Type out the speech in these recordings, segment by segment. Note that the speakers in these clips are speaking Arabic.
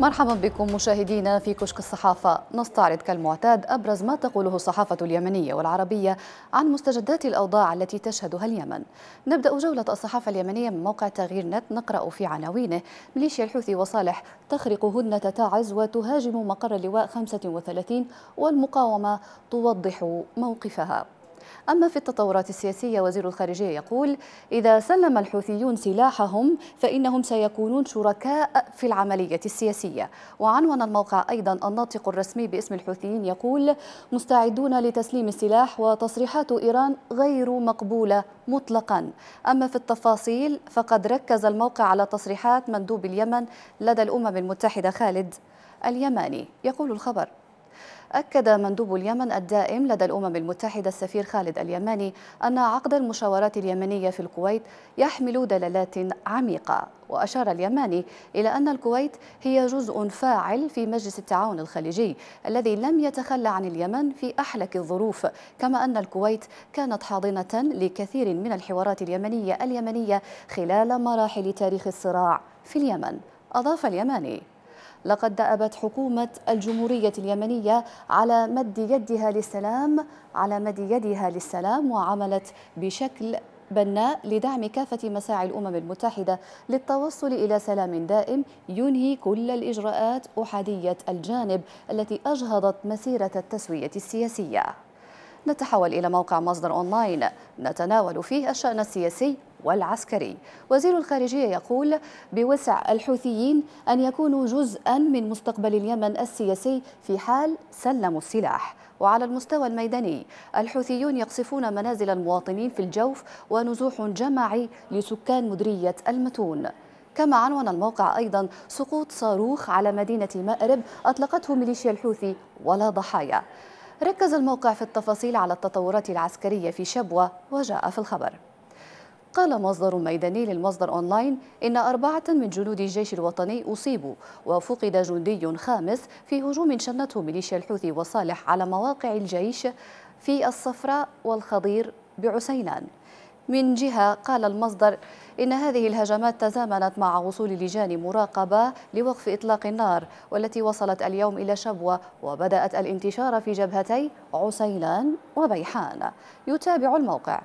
مرحبا بكم مشاهدينا في كشك الصحافة نستعرض كالمعتاد أبرز ما تقوله الصحافة اليمنية والعربية عن مستجدات الأوضاع التي تشهدها اليمن نبدأ جولة الصحافة اليمنية من موقع تغيير نت نقرأ في عناوينه ميليشيا الحوثي وصالح تخرق هدنة تعز وتهاجم مقر اللواء 35 والمقاومة توضح موقفها أما في التطورات السياسية وزير الخارجية يقول إذا سلم الحوثيون سلاحهم فإنهم سيكونون شركاء في العملية السياسية وعنوان الموقع أيضا الناطق الرسمي باسم الحوثيين يقول مستعدون لتسليم السلاح وتصريحات إيران غير مقبولة مطلقا أما في التفاصيل فقد ركز الموقع على تصريحات مندوب اليمن لدى الأمم المتحدة خالد اليماني يقول الخبر أكد مندوب اليمن الدائم لدى الأمم المتحدة السفير خالد اليماني أن عقد المشاورات اليمنية في الكويت يحمل دلالات عميقة وأشار اليماني إلى أن الكويت هي جزء فاعل في مجلس التعاون الخليجي الذي لم يتخلى عن اليمن في أحلك الظروف كما أن الكويت كانت حاضنة لكثير من الحوارات اليمنية اليمنية خلال مراحل تاريخ الصراع في اليمن أضاف اليماني لقد دأبت حكومة الجمهورية اليمنية على مد يدها للسلام على مد يدها للسلام وعملت بشكل بناء لدعم كافة مساعي الأمم المتحدة للتوصل إلى سلام دائم ينهي كل الإجراءات أحادية الجانب التي أجهضت مسيرة التسوية السياسية نتحول إلى موقع مصدر أونلاين نتناول فيه الشأن السياسي والعسكري وزير الخارجية يقول بوسع الحوثيين أن يكونوا جزءا من مستقبل اليمن السياسي في حال سلموا السلاح وعلى المستوى الميداني الحوثيون يقصفون منازل المواطنين في الجوف ونزوح جماعي لسكان مدرية المتون كما عنون الموقع أيضا سقوط صاروخ على مدينة مأرب أطلقته ميليشيا الحوثي ولا ضحايا ركز الموقع في التفاصيل على التطورات العسكرية في شبوة وجاء في الخبر قال مصدر ميداني للمصدر أونلاين إن أربعة من جنود الجيش الوطني أصيبوا وفقد جندي خامس في هجوم شنته ميليشيا الحوثي وصالح على مواقع الجيش في الصفراء والخضير بعسينان من جهة قال المصدر إن هذه الهجمات تزامنت مع وصول لجان مراقبة لوقف إطلاق النار والتي وصلت اليوم إلى شبوة وبدأت الانتشار في جبهتي عسيلان وبيحان يتابع الموقع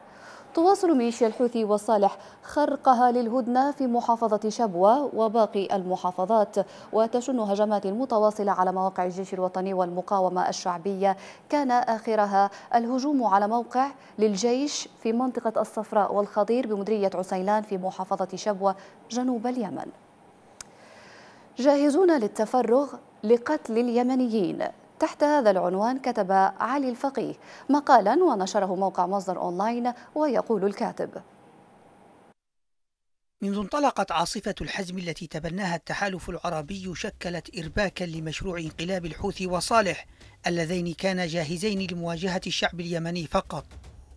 تواصل ميليشيا الحوثي وصالح خرقها للهدنة في محافظة شبوة وباقي المحافظات وتشن هجمات متواصلة على مواقع الجيش الوطني والمقاومة الشعبية كان آخرها الهجوم على موقع للجيش في منطقة الصفراء والخضير بمديرية عسيلان في محافظة شبوة جنوب اليمن جاهزون للتفرغ لقتل اليمنيين تحت هذا العنوان كتب علي الفقيه مقالا ونشره موقع مصدر أونلاين ويقول الكاتب منذ انطلقت عاصفة الحزم التي تبناها التحالف العربي شكلت إرباكا لمشروع انقلاب الحوثي وصالح اللذين كانا جاهزين لمواجهة الشعب اليمني فقط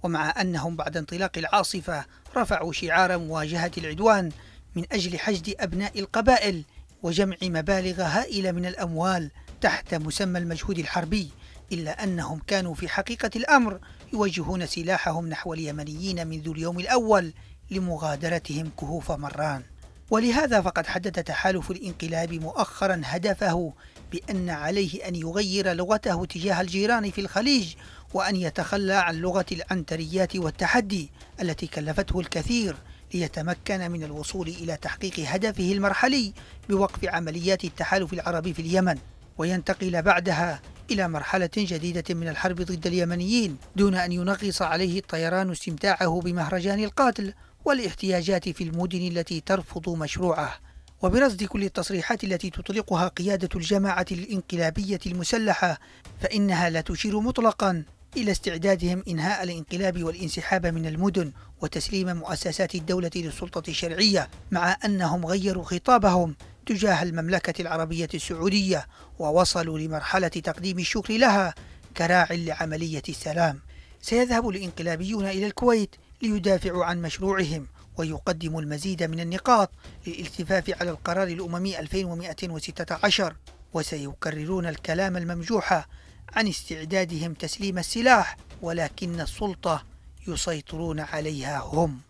ومع أنهم بعد انطلاق العاصفة رفعوا شعار مواجهة العدوان من أجل حشد أبناء القبائل وجمع مبالغ هائلة من الأموال تحت مسمى المجهود الحربي إلا أنهم كانوا في حقيقة الأمر يوجهون سلاحهم نحو اليمنيين منذ اليوم الأول لمغادرتهم كهوف مران ولهذا فقد حدد تحالف الانقلاب مؤخرا هدفه بأن عليه أن يغير لغته تجاه الجيران في الخليج وأن يتخلى عن لغة العنتريات والتحدي التي كلفته الكثير ليتمكن من الوصول إلى تحقيق هدفه المرحلي بوقف عمليات التحالف العربي في اليمن وينتقل بعدها إلى مرحلة جديدة من الحرب ضد اليمنيين دون أن ينغص عليه الطيران استمتاعه بمهرجان القاتل والاحتياجات في المدن التي ترفض مشروعه وبرصد كل التصريحات التي تطلقها قيادة الجماعة الانقلابية المسلحة فإنها لا تشير مطلقا إلى استعدادهم إنهاء الانقلاب والانسحاب من المدن وتسليم مؤسسات الدولة للسلطة الشرعية مع أنهم غيروا خطابهم تجاه المملكة العربية السعودية ووصلوا لمرحلة تقديم الشكر لها كراع لعملية السلام سيذهب الانقلابيون إلى الكويت ليدافعوا عن مشروعهم ويقدموا المزيد من النقاط للالتفاف على القرار الأممي 2116 وسيكررون الكلام الممجوح عن استعدادهم تسليم السلاح ولكن السلطة يسيطرون عليها هم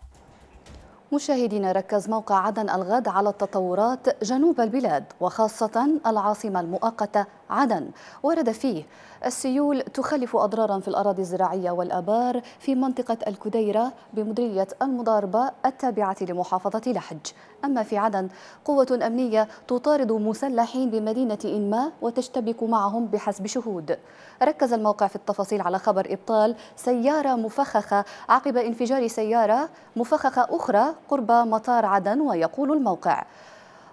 مشاهدينا ركز موقع عدن الغد على التطورات جنوب البلاد وخاصة العاصمة المؤقتة عدن ورد فيه السيول تخلف أضرارا في الأراضي الزراعية والأبار في منطقة الكديرة بمديرية المضاربة التابعة لمحافظة لحج أما في عدن قوة أمنية تطارد مسلحين بمدينة إنما وتشتبك معهم بحسب شهود ركز الموقع في التفاصيل على خبر إبطال سيارة مفخخة عقب انفجار سيارة مفخخة أخرى قرب مطار عدن ويقول الموقع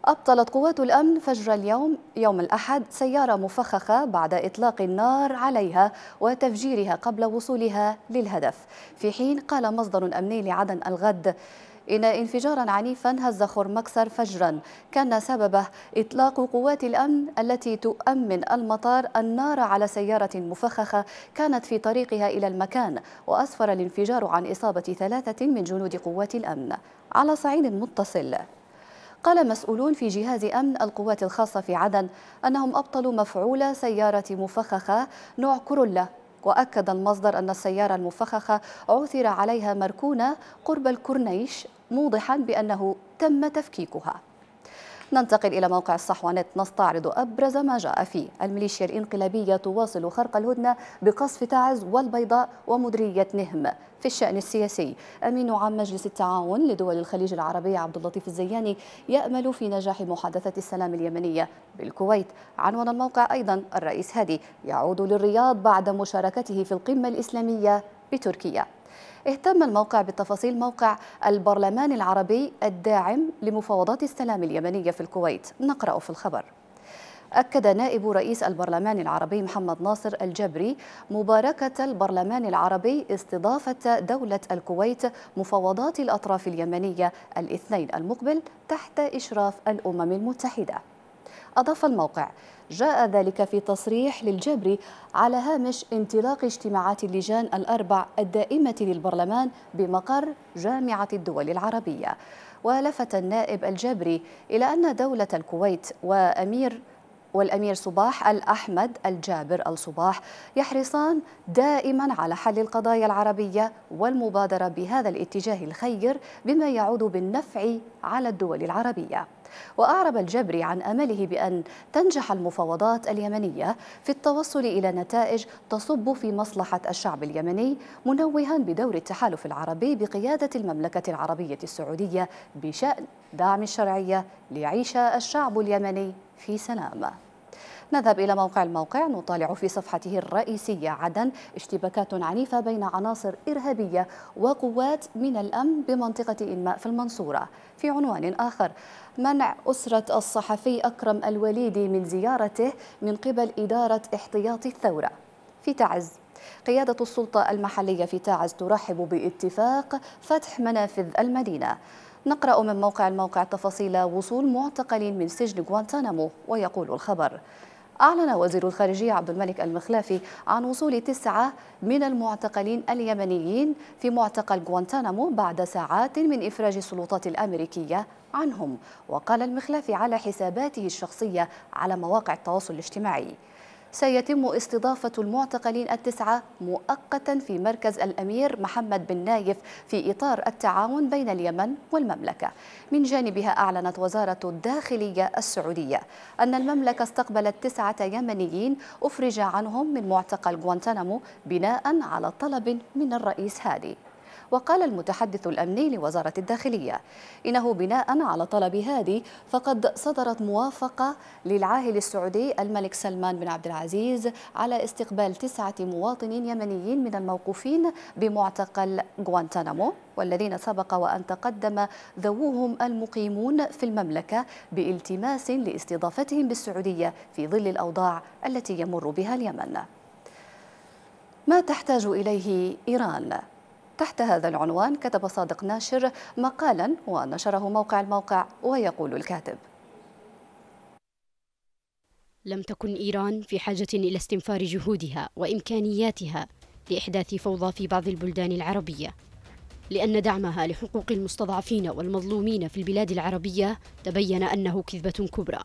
أبطلت قوات الأمن فجر اليوم يوم الأحد سيارة مفخخة بعد إطلاق النار عليها وتفجيرها قبل وصولها للهدف في حين قال مصدر أمني لعدن الغد إن انفجارا عنيفا هز خرمكسر فجرا كان سببه إطلاق قوات الأمن التي تؤمن المطار النار على سيارة مفخخة كانت في طريقها إلى المكان وأسفر الانفجار عن إصابة ثلاثة من جنود قوات الأمن على صعيد متصل قال مسؤولون في جهاز أمن القوات الخاصة في عدن أنهم أبطلوا مفعول سيارة مفخخة نوع كورولا وأكد المصدر أن السيارة المفخخة عثر عليها مركونة قرب الكورنيش موضحا بأنه تم تفكيكها ننتقل إلى موقع نت نستعرض أبرز ما جاء فيه الميليشيا الإنقلابية تواصل خرق الهدنة بقصف تعز والبيضاء ومدرية نهم في الشأن السياسي أمين عام مجلس التعاون لدول الخليج العربي عبد اللطيف الزياني يأمل في نجاح محادثة السلام اليمنية بالكويت عنوان الموقع أيضا الرئيس هادي يعود للرياض بعد مشاركته في القمة الإسلامية بتركيا اهتم الموقع بتفاصيل موقع البرلمان العربي الداعم لمفاوضات السلام اليمنية في الكويت نقرأ في الخبر أكد نائب رئيس البرلمان العربي محمد ناصر الجبري مباركة البرلمان العربي استضافة دولة الكويت مفاوضات الأطراف اليمنية الاثنين المقبل تحت إشراف الأمم المتحدة أضاف الموقع جاء ذلك في تصريح للجبري على هامش انطلاق اجتماعات اللجان الأربع الدائمة للبرلمان بمقر جامعة الدول العربية ولفت النائب الجبري إلى أن دولة الكويت وأمير والأمير صباح الأحمد الجابر الصباح يحرصان دائما على حل القضايا العربية والمبادرة بهذا الاتجاه الخير بما يعود بالنفع على الدول العربية وأعرب الجبري عن أمله بأن تنجح المفاوضات اليمنية في التوصل إلى نتائج تصب في مصلحة الشعب اليمني منوها بدور التحالف العربي بقيادة المملكة العربية السعودية بشأن دعم الشرعية ليعيش الشعب اليمني في سلام نذهب إلى موقع الموقع نطالع في صفحته الرئيسية عدن اشتباكات عنيفة بين عناصر إرهابية وقوات من الأمن بمنطقة إنماء في المنصورة في عنوان آخر منع أسرة الصحفي أكرم الوليدي من زيارته من قبل إدارة احتياط الثورة في تعز قيادة السلطة المحلية في تعز ترحب باتفاق فتح منافذ المدينة نقرأ من موقع الموقع تفاصيل وصول معتقلين من سجن غوانتانامو ويقول الخبر أعلن وزير الخارجية عبد الملك المخلافي عن وصول تسعة من المعتقلين اليمنيين في معتقل غوانتانامو بعد ساعات من إفراج السلطات الأمريكية عنهم وقال المخلافي على حساباته الشخصية على مواقع التواصل الاجتماعي سيتم استضافة المعتقلين التسعة مؤقتا في مركز الأمير محمد بن نايف في إطار التعاون بين اليمن والمملكة من جانبها أعلنت وزارة الداخلية السعودية أن المملكة استقبلت تسعة يمنيين أفرج عنهم من معتقل غوانتنامو بناء على طلب من الرئيس هادي وقال المتحدث الأمني لوزارة الداخلية إنه بناء على طلب هادي فقد صدرت موافقة للعاهل السعودي الملك سلمان بن عبد العزيز على استقبال تسعة مواطنين يمنيين من الموقوفين بمعتقل غوانتانامو والذين سبق وأن تقدم ذووهم المقيمون في المملكة بالتماس لاستضافتهم بالسعودية في ظل الأوضاع التي يمر بها اليمن ما تحتاج إليه إيران تحت هذا العنوان كتب صادق ناشر مقالا ونشره موقع الموقع ويقول الكاتب لم تكن إيران في حاجة إلى استنفار جهودها وإمكانياتها لإحداث فوضى في بعض البلدان العربية لأن دعمها لحقوق المستضعفين والمظلومين في البلاد العربية تبين أنه كذبة كبرى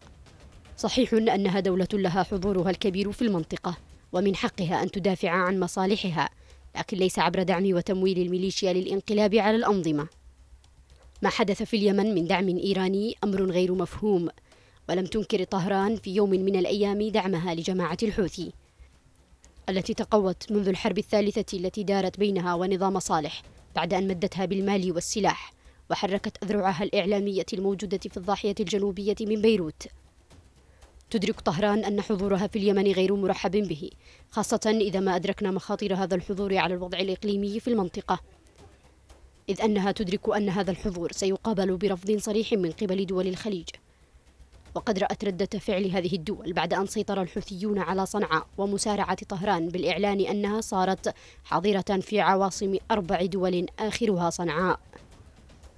صحيح أنها دولة لها حضورها الكبير في المنطقة ومن حقها أن تدافع عن مصالحها لكن ليس عبر دعم وتمويل الميليشيا للانقلاب على الأنظمة ما حدث في اليمن من دعم إيراني أمر غير مفهوم ولم تنكر طهران في يوم من الأيام دعمها لجماعة الحوثي التي تقوت منذ الحرب الثالثة التي دارت بينها ونظام صالح بعد أن مدتها بالمال والسلاحِ وحركت أذرعها الإعلامية الموجودة في الضاحية الجنوبية من بيروت تدرك طهران أن حضورها في اليمن غير مرحب به خاصة إذا ما أدركنا مخاطر هذا الحضور على الوضع الإقليمي في المنطقة إذ أنها تدرك أن هذا الحضور سيقابل برفض صريح من قبل دول الخليج وقد رأت ردة فعل هذه الدول بعد أن سيطر الحوثيون على صنعاء ومسارعة طهران بالإعلان أنها صارت حاضرة في عواصم أربع دول آخرها صنعاء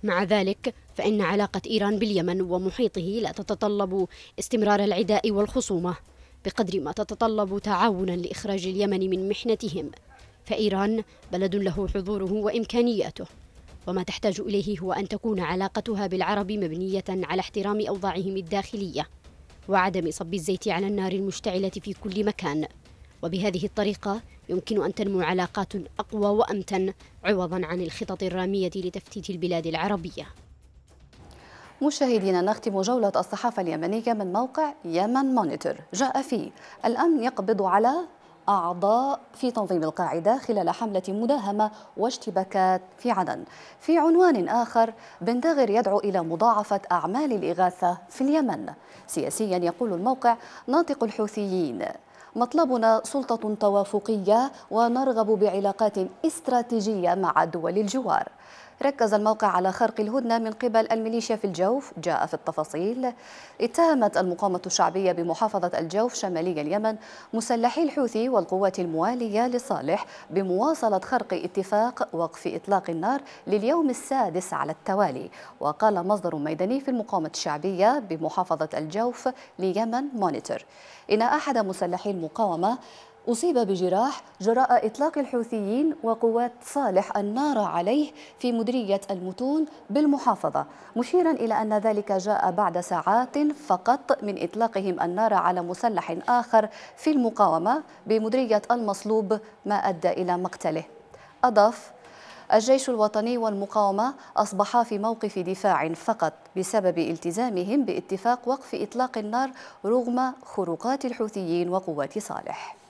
مع ذلك فإن علاقة إيران باليمن ومحيطه لا تتطلب استمرار العداء والخصومة بقدر ما تتطلب تعاونا لإخراج اليمن من محنتهم فإيران بلد له حضوره وإمكانياته وما تحتاج إليه هو أن تكون علاقتها بالعرب مبنية على احترام أوضاعهم الداخلية وعدم صب الزيت على النار المشتعلة في كل مكان وبهذه الطريقة يمكن أن تنمو علاقات أقوى وأمتن عوضا عن الخطط الرامية لتفتيت البلاد العربية مشاهدينا نختم جولة الصحافة اليمنية من موقع يمن مونيتور جاء فيه الأمن يقبض على أعضاء في تنظيم القاعدة خلال حملة مداهمة واشتباكات في عدن في عنوان آخر بندغر يدعو إلى مضاعفة أعمال الإغاثة في اليمن سياسيا يقول الموقع ناطق الحوثيين مطلبنا سلطة توافقية ونرغب بعلاقات استراتيجية مع دول الجوار ركز الموقع على خرق الهدنة من قبل الميليشيا في الجوف جاء في التفاصيل اتهمت المقاومة الشعبية بمحافظة الجوف شمالي اليمن مسلحي الحوثي والقوات الموالية لصالح بمواصلة خرق اتفاق وقف إطلاق النار لليوم السادس على التوالي وقال مصدر ميداني في المقاومة الشعبية بمحافظة الجوف ليمن مونيتور إن أحد مسلحي المقاومة أصيب بجراح جراء إطلاق الحوثيين وقوات صالح النار عليه في مديرية المتون بالمحافظة مشيرا إلى أن ذلك جاء بعد ساعات فقط من إطلاقهم النار على مسلح آخر في المقاومة بمديرية المصلوب ما أدى إلى مقتله أضاف الجيش الوطني والمقاومة أصبحا في موقف دفاع فقط بسبب التزامهم باتفاق وقف إطلاق النار رغم خروقات الحوثيين وقوات صالح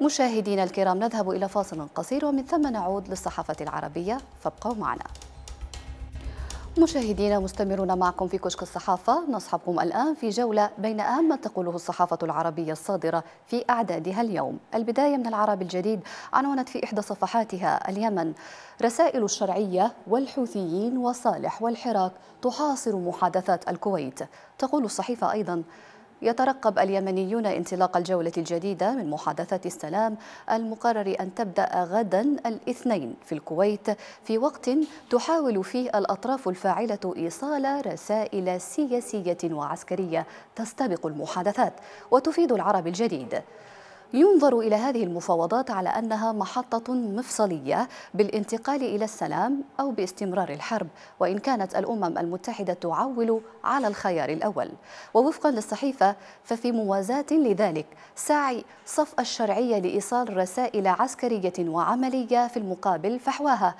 مشاهدينا الكرام نذهب إلى فاصل قصير ومن ثم نعود للصحافة العربية فابقوا معنا مشاهدينا مستمرون معكم في كشك الصحافة نصحبكم الآن في جولة بين أهم ما تقوله الصحافة العربية الصادرة في أعدادها اليوم البداية من العرب الجديد عنونت في إحدى صفحاتها اليمن رسائل الشرعية والحوثيين وصالح والحراك تحاصر محادثات الكويت تقول الصحيفة أيضا يترقب اليمنيون انطلاق الجولة الجديدة من محادثات السلام المقرر أن تبدأ غدا الاثنين في الكويت في وقت تحاول فيه الأطراف الفاعلة إيصال رسائل سياسية وعسكرية تستبق المحادثات وتفيد العرب الجديد ينظر إلى هذه المفاوضات على أنها محطة مفصلية بالانتقال إلى السلام أو باستمرار الحرب وإن كانت الأمم المتحدة تعول على الخيار الأول ووفقا للصحيفة ففي موازاة لذلك سعي صف الشرعية لإيصال رسائل عسكرية وعملية في المقابل فحواها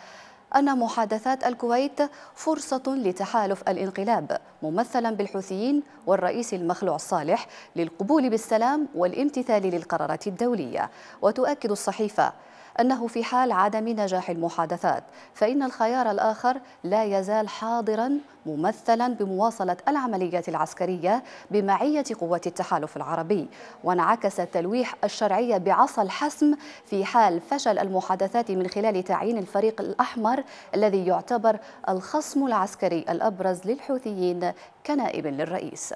أن محادثات الكويت فرصة لتحالف الانقلاب ممثلا بالحوثيين والرئيس المخلوع صالح للقبول بالسلام والامتثال للقرارات الدولية وتؤكد الصحيفة أنه في حال عدم نجاح المحادثات فإن الخيار الآخر لا يزال حاضرا ممثلا بمواصلة العمليات العسكرية بمعية قوات التحالف العربي وانعكس تلويح الشرعية بعصا الحسم في حال فشل المحادثات من خلال تعيين الفريق الأحمر الذي يعتبر الخصم العسكري الأبرز للحوثيين كنائب للرئيس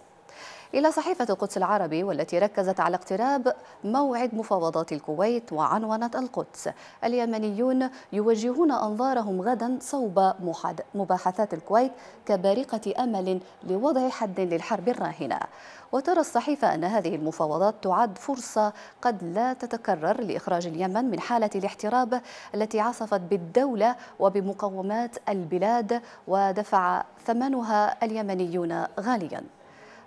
إلى صحيفة القدس العربي والتي ركزت على اقتراب موعد مفاوضات الكويت وعنونت القدس اليمنيون يوجهون أنظارهم غدا صوب مباحثات الكويت كبارقة أمل لوضع حد للحرب الراهنة وترى الصحيفة أن هذه المفاوضات تعد فرصة قد لا تتكرر لإخراج اليمن من حالة الاحتراب التي عصفت بالدولة وبمقومات البلاد ودفع ثمنها اليمنيون غالياً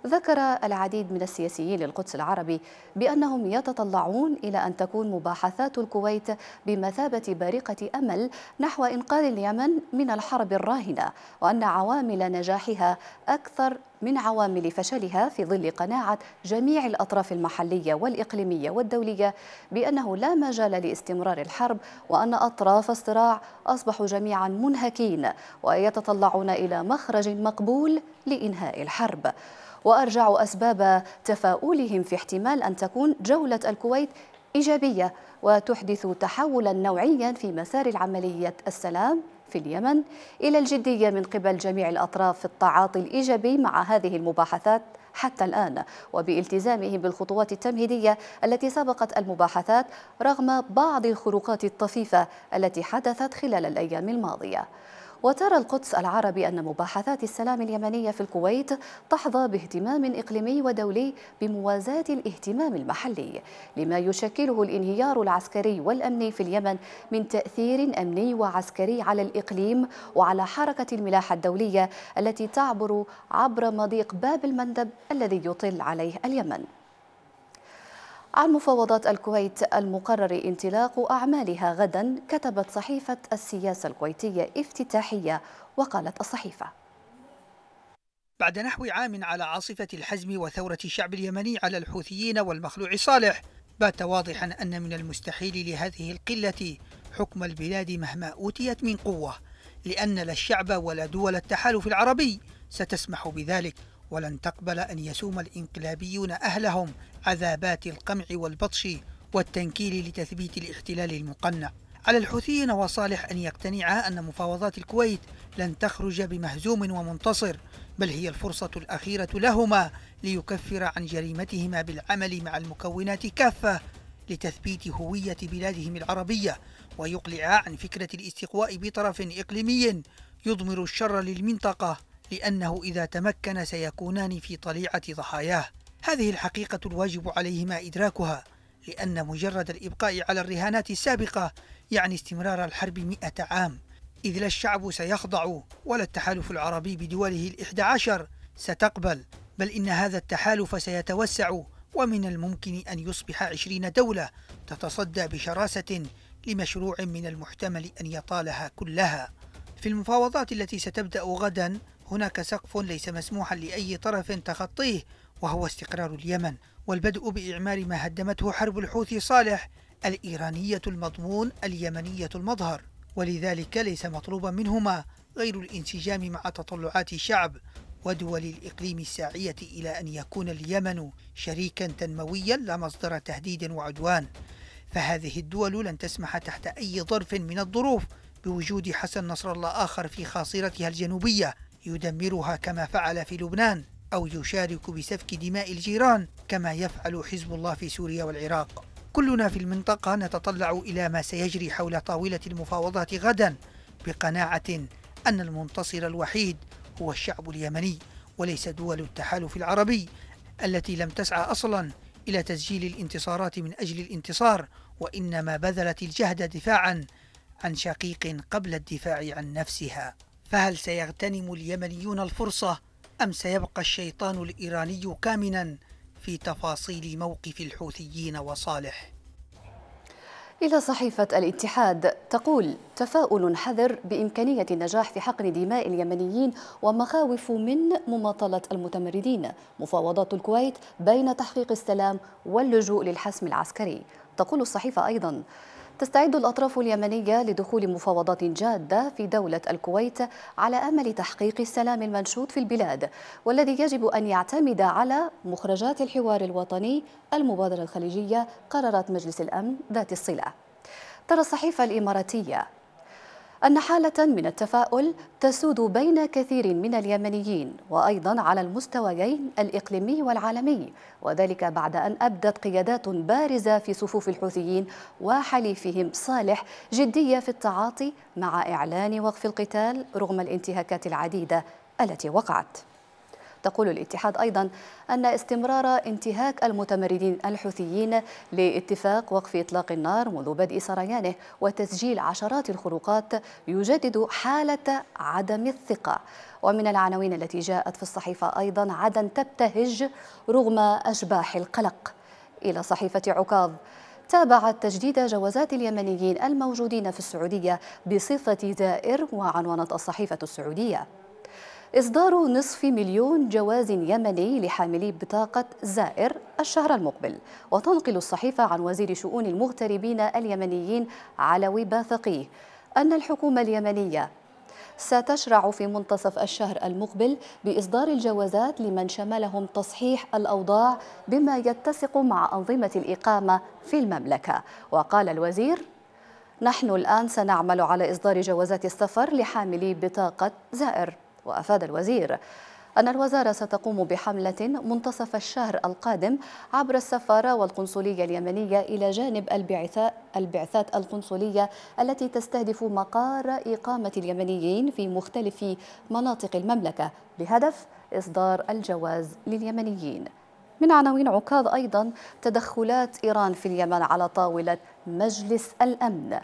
ذكر العديد من السياسيين للقدس العربي بأنهم يتطلعون إلى أن تكون مباحثات الكويت بمثابة بارقة أمل نحو إنقاذ اليمن من الحرب الراهنة وأن عوامل نجاحها أكثر من عوامل فشلها في ظل قناعة جميع الأطراف المحلية والإقليمية والدولية بأنه لا مجال لاستمرار الحرب وأن أطراف الصراع أصبحوا جميعا منهكين ويتطلعون إلى مخرج مقبول لإنهاء الحرب وأرجعوا أسباب تفاؤلهم في احتمال أن تكون جولة الكويت إيجابية وتحدث تحولا نوعيا في مسار العملية السلام في اليمن إلى الجدية من قبل جميع الأطراف في التعاطي الإيجابي مع هذه المباحثات حتى الآن وبالتزامهم بالخطوات التمهيدية التي سبقت المباحثات رغم بعض الخروقات الطفيفة التي حدثت خلال الأيام الماضية وترى القدس العربي أن مباحثات السلام اليمنية في الكويت تحظى باهتمام إقليمي ودولي بموازاة الاهتمام المحلي لما يشكله الانهيار العسكري والأمني في اليمن من تأثير أمني وعسكري على الإقليم وعلى حركة الملاحة الدولية التي تعبر عبر مضيق باب المندب الذي يطل عليه اليمن عن مفاوضات الكويت المقرر انطلاق أعمالها غدا كتبت صحيفة السياسة الكويتية افتتاحية وقالت الصحيفة بعد نحو عام على عاصفة الحزم وثورة الشعب اليمني على الحوثيين والمخلوع صالح بات واضحا أن من المستحيل لهذه القلة حكم البلاد مهما أوتيت من قوة لأن لا الشعب ولا دول التحالف العربي ستسمح بذلك ولن تقبل أن يسوم الإنقلابيون أهلهم عذابات القمع والبطش والتنكيل لتثبيت الاحتلال المقنع على الحوثيين وصالح أن يقتنعا أن مفاوضات الكويت لن تخرج بمهزوم ومنتصر بل هي الفرصة الأخيرة لهما ليكفر عن جريمتهما بالعمل مع المكونات كافة لتثبيت هوية بلادهم العربية ويقلعا عن فكرة الاستقواء بطرف إقليمي يضمر الشر للمنطقة لأنه إذا تمكن سيكونان في طليعة ضحاياه هذه الحقيقة الواجب عليهما إدراكها لأن مجرد الإبقاء على الرهانات السابقة يعني استمرار الحرب مئة عام إذ لا الشعب سيخضع ولا التحالف العربي بدوله الإحدى عشر ستقبل بل إن هذا التحالف سيتوسع ومن الممكن أن يصبح عشرين دولة تتصدى بشراسة لمشروع من المحتمل أن يطالها كلها في المفاوضات التي ستبدأ غدا هناك سقف ليس مسموحا لأي طرف تخطيه وهو استقرار اليمن والبدء بإعمار ما هدمته حرب الحوثي صالح الإيرانية المضمون اليمنية المظهر ولذلك ليس مطلوبا منهما غير الانسجام مع تطلعات شعب ودول الإقليم الساعية إلى أن يكون اليمن شريكا تنمويا لا مصدر تهديد وعدوان فهذه الدول لن تسمح تحت أي ظرف من الظروف بوجود حسن نصر الله آخر في خاصرتها الجنوبية يدمرها كما فعل في لبنان أو يشارك بسفك دماء الجيران كما يفعل حزب الله في سوريا والعراق كلنا في المنطقة نتطلع إلى ما سيجري حول طاولة المفاوضات غدا بقناعة أن المنتصر الوحيد هو الشعب اليمني وليس دول التحالف العربي التي لم تسعى أصلا إلى تسجيل الانتصارات من أجل الانتصار وإنما بذلت الجهد دفاعا عن شقيق قبل الدفاع عن نفسها فهل سيغتنم اليمنيون الفرصة أم سيبقى الشيطان الإيراني كامنا في تفاصيل موقف الحوثيين وصالح؟ إلى صحيفة الاتحاد تقول تفاؤل حذر بإمكانية النجاح في حقن دماء اليمنيين ومخاوف من مماطلة المتمردين مفاوضات الكويت بين تحقيق السلام واللجوء للحسم العسكري تقول الصحيفة أيضا تستعد الأطراف اليمنية لدخول مفاوضات جادة في دولة الكويت على أمل تحقيق السلام المنشود في البلاد والذي يجب أن يعتمد على مخرجات الحوار الوطني المبادرة الخليجية قرارات مجلس الأمن ذات الصلة ترى الصحيفة الإماراتية أن حالة من التفاؤل تسود بين كثير من اليمنيين وأيضا على المستويين الإقليمي والعالمي وذلك بعد أن أبدت قيادات بارزة في صفوف الحوثيين وحليفهم صالح جدية في التعاطي مع إعلان وقف القتال رغم الانتهاكات العديدة التي وقعت تقول الاتحاد أيضا أن استمرار انتهاك المتمردين الحوثيين لاتفاق وقف إطلاق النار منذ بدء سريانه وتسجيل عشرات الخروقات يجدد حالة عدم الثقة ومن العناوين التي جاءت في الصحيفة أيضا عدن تبتهج رغم أشباح القلق إلى صحيفة عكاظ تابعت تجديد جوازات اليمنيين الموجودين في السعودية بصفة زائر وعنونت الصحيفة السعودية إصدار نصف مليون جواز يمني لحاملي بطاقة زائر الشهر المقبل وتنقل الصحيفة عن وزير شؤون المغتربين اليمنيين على وباثقيه أن الحكومة اليمنية ستشرع في منتصف الشهر المقبل بإصدار الجوازات لمن شملهم تصحيح الأوضاع بما يتسق مع أنظمة الإقامة في المملكة وقال الوزير نحن الآن سنعمل على إصدار جوازات السفر لحاملي بطاقة زائر وأفاد الوزير أن الوزارة ستقوم بحملة منتصف الشهر القادم عبر السفارة والقنصلية اليمنية إلى جانب البعثات القنصلية التي تستهدف مقار إقامة اليمنيين في مختلف مناطق المملكة بهدف إصدار الجواز لليمنيين من عناوين عكاظ أيضا تدخلات إيران في اليمن على طاولة مجلس الأمن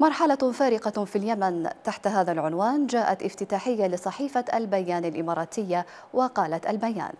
مرحلة فارقة في اليمن تحت هذا العنوان جاءت افتتاحية لصحيفة البيان الإماراتية وقالت البيان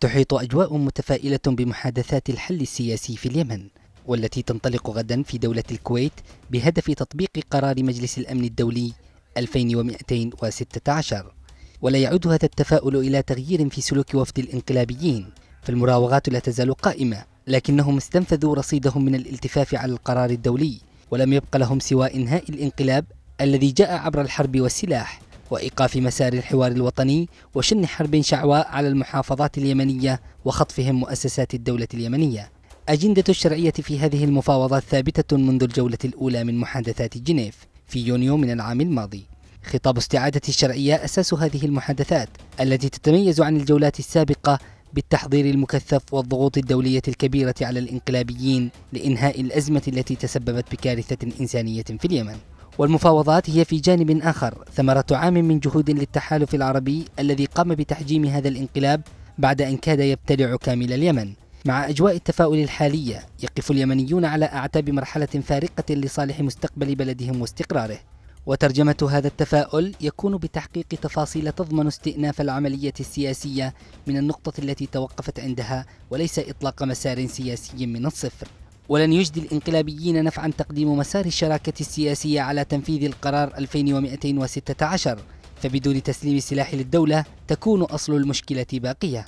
تحيط أجواء متفائلة بمحادثات الحل السياسي في اليمن والتي تنطلق غدا في دولة الكويت بهدف تطبيق قرار مجلس الأمن الدولي 2216 ولا يعود هذا التفاؤل إلى تغيير في سلوك وفد الانقلابيين فالمراوغات لا تزال قائمة لكنهم استنفذوا رصيدهم من الالتفاف على القرار الدولي ولم يبق لهم سوى إنهاء الانقلاب الذي جاء عبر الحرب والسلاح وإيقاف مسار الحوار الوطني وشن حرب شعواء على المحافظات اليمنية وخطفهم مؤسسات الدولة اليمنية أجندة الشرعية في هذه المفاوضات ثابتة منذ الجولة الأولى من محادثات جنيف في يونيو من العام الماضي خطاب استعادة الشرعية أساس هذه المحادثات التي تتميز عن الجولات السابقة بالتحضير المكثف والضغوط الدولية الكبيرة على الإنقلابيين لإنهاء الأزمة التي تسببت بكارثة إنسانية في اليمن والمفاوضات هي في جانب آخر ثمرة عام من جهود للتحالف العربي الذي قام بتحجيم هذا الانقلاب بعد أن كاد يبتلع كامل اليمن مع أجواء التفاؤل الحالية يقف اليمنيون على أعتاب مرحلة فارقة لصالح مستقبل بلدهم واستقراره وترجمة هذا التفاؤل يكون بتحقيق تفاصيل تضمن استئناف العملية السياسية من النقطة التي توقفت عندها وليس إطلاق مسار سياسي من الصفر ولن يجدي الانقلابيين نفعا تقديم مسار الشراكة السياسية على تنفيذ القرار 2216 فبدون تسليم السلاح للدولة تكون أصل المشكلة باقية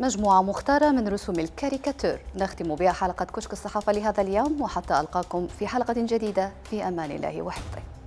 مجموعة مختارة من رسوم الكاريكاتور نختم بها حلقة كشك الصحافة لهذا اليوم وحتى ألقاكم في حلقة جديدة في أمان الله وحفظه